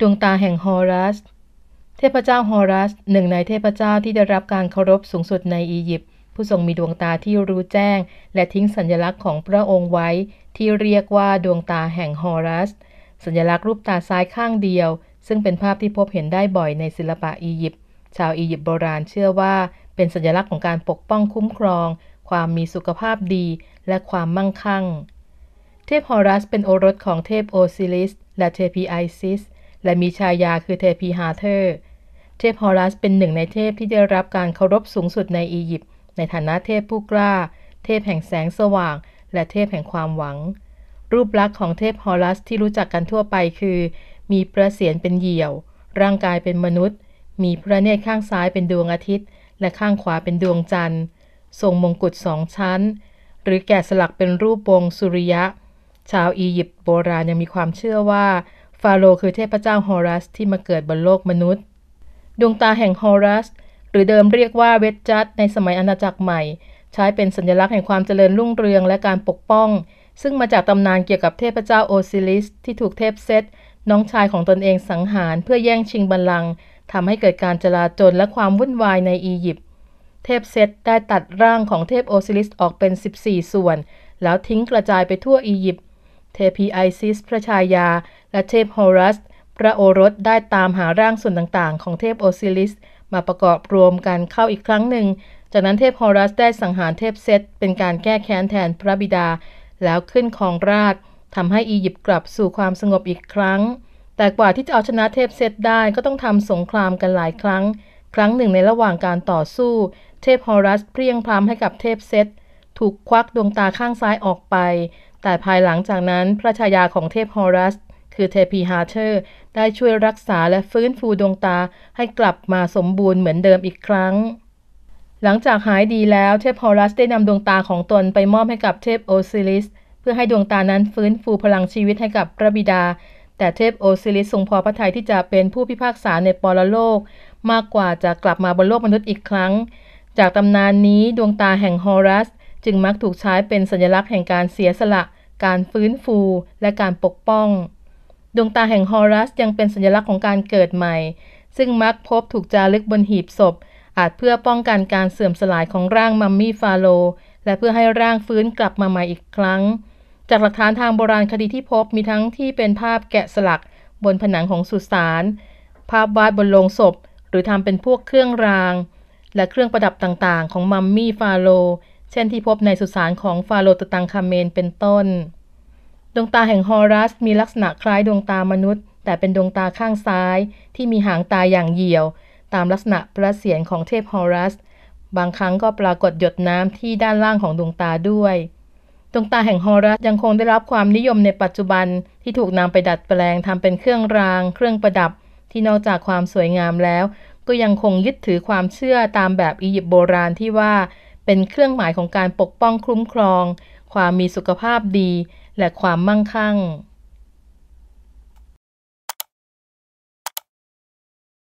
ดวงตาแห่งฮอรัส เทพเจ้าฮอรัส หนึ่งในเทพเจ้าที่ได้รับการเคารพสูงสุดในอียิปต์ผู้ทรงมีดวงตาที่รู้แจ้ง และทิ้งสัญลักษณ์ของพระองค์ไว้ที่เรียกว่าดวงตาแห่งฮอรัส สัญลักษณ์รูปตาซ้ายข้างเดียว ซึ่งเป็นภาพที่พบเห็นได้บ่อยในศิลปะอียิปต์ชาวอียิปต์โบราณเชื่อว่า เป็นสัญลักษณ์ของการปกป้องคุ้มครอง ความมีสุขภาพดีและความมั่งคั่ง เทพฮอรัส เป็นโอรสของเทพโอซิลิส และเทพีไอซิสและมีชายาคือเทพีฮาเธอร์ เทพฮอรัสเป็นหนึ่งในเทพที่ได้รับการเคารพสูงสุดในอียิปต์ในฐานะเทพผู้กล้า เทพแห่งแสงสว่างและเทพแห่งความหวัง รูปลักษณ์ของเทพฮอรัสที่รู้จักกันทั่วไปคือ มีประเสียนเป็นเหยี่ยว ร่างกายเป็นมนุษย์ มีพระเนตรข้างซ้ายเป็นดวงอาทิตย์ และข้างขวาเป็นดวงจันทร์ทรงมงกุฎสองชั้น หรือแกะสลักเป็นรูปวงสุริยะ ชาวอียิปต์โบราณยังมีความเชื่อว่าฟาโรคือเทพเจ้าฮอรัสที่มาเกิดบนโลกมนุษย์ ดวงตาแห่งฮอรัส หรือเดิมเรียกว่าเวจัตในสมัยอาณาจักรใหม่ ใช้เป็นสัญลักษณ์แห่งความเจริญรุ่งเรืองและการปกป้อง ซึ่งมาจากตำนานเกี่ยวกับเทพเจ้าโอซิลิสที่ถูกเทพเซตน้องชายของตนเองสังหาร เพื่อแย่งชิงบัลลังก์ทำให้เกิดการจลาจลและความวุ่นวายในอียิปต์เทพเซตได้ตัดร่างของเทพโอซิลิสออกเป็น 14 ส่วน แล้วทิ้งกระจายไปทั่วอียิปต์เทพีไอซิส พระชายาและเทพโฮรัสพระโอรสได้ตามหาร่างส่วนต่างๆ ของเทพโอซิลิส มาประกอบรวมกันเข้าอีกครั้งหนึ่ง จากนั้นเทพโฮรัสได้สังหารเทพเซตเป็นการแก้แค้นแทนพระบิดา แล้วขึ้นครองราชทำให้อียิปต์กลับสู่ความสงบอีกครั้ง แต่กว่าที่จะเอาชนะเทพเซตได้ก็ต้องทำสงครามกันหลายครั้ง ครั้งหนึ่งในระหว่างการต่อสู้ เทพฮอรัสเพรียงพรามให้กับเทพเซตถูกควักดวงตาข้างซ้ายออกไป แต่ภายหลังจากนั้นพระชายาของเทพฮอรัสคือเทพีฮาร์เทอร์ได้ช่วยรักษาและฟื้นฟูดวงตาให้กลับมาสมบูรณ์เหมือนเดิมอีกครั้ง หลังจากหายดีแล้วเทพฮอรัสได้นำดวงตาของตนไปมอบให้กับเทพโอซิลิส เพื่อให้ดวงตานั้นฟื้นฟูพลังชีวิตให้กับพระบิดา แต่เทพโอซิลิสทรงพอพระทัยที่จะเป็นผู้พิพากษาในปรโลก มากกว่าจะกลับมาบนโลกมนุษย์อีกครั้ง จากตำนานนี้ดวงตาแห่งฮอรัส จึงมักถูกใช้เป็นสัญลักษณ์แห่งการเสียสละ การฟื้นฟูและการปกป้องดวงตาแห่งฮอรัสยังเป็นสัญลักษณ์ของการเกิดใหม่ ซึ่งมักพบถูกจารึกบนหีบศพ อาจเพื่อป้องกันการเสื่อมสลายของร่างมัมมี่ฟาโลและเพื่อให้ร่างฟื้นกลับมาใหม่อีกครั้ง จากหลักฐานทางโบราณคดีที่พบมีทั้งที่เป็นภาพแกะสลักบนผนังของสุสานภาพวาดบนโลงศพ หรือทำเป็นพวกเครื่องราง และเครื่องประดับต่างๆ ของมัมมี่ฟาโลเช่นที่พบในสุสานของฟาโลตตังคาเมนเป็นต้นดวงตาแห่งฮอรัสมีลักษณะคล้ายดวงตามนุษย์ แต่เป็นดวงตาข้างซ้าย ที่มีหางตาอย่างเหี่ยว ตามลักษณะประเสียนของเทพฮอรัส บางครั้งก็ปรากฏหยดน้ำที่ด้านล่างของดวงตาด้วยดวงตาแห่งฮอรัสยังคงได้รับความนิยมในปัจจุบัน ที่ถูกนำไปดัดแปลงทำเป็นเครื่องราง เครื่องประดับที่นอกจากความสวยงามแล้ว ก็ยังคงยึดถือความเชื่อตามแบบอียิปต์โบราณที่ว่าเป็นเครื่องหมายของการปกป้องคุ้มครอง ความมีสุขภาพดีและความมั่งคั่ง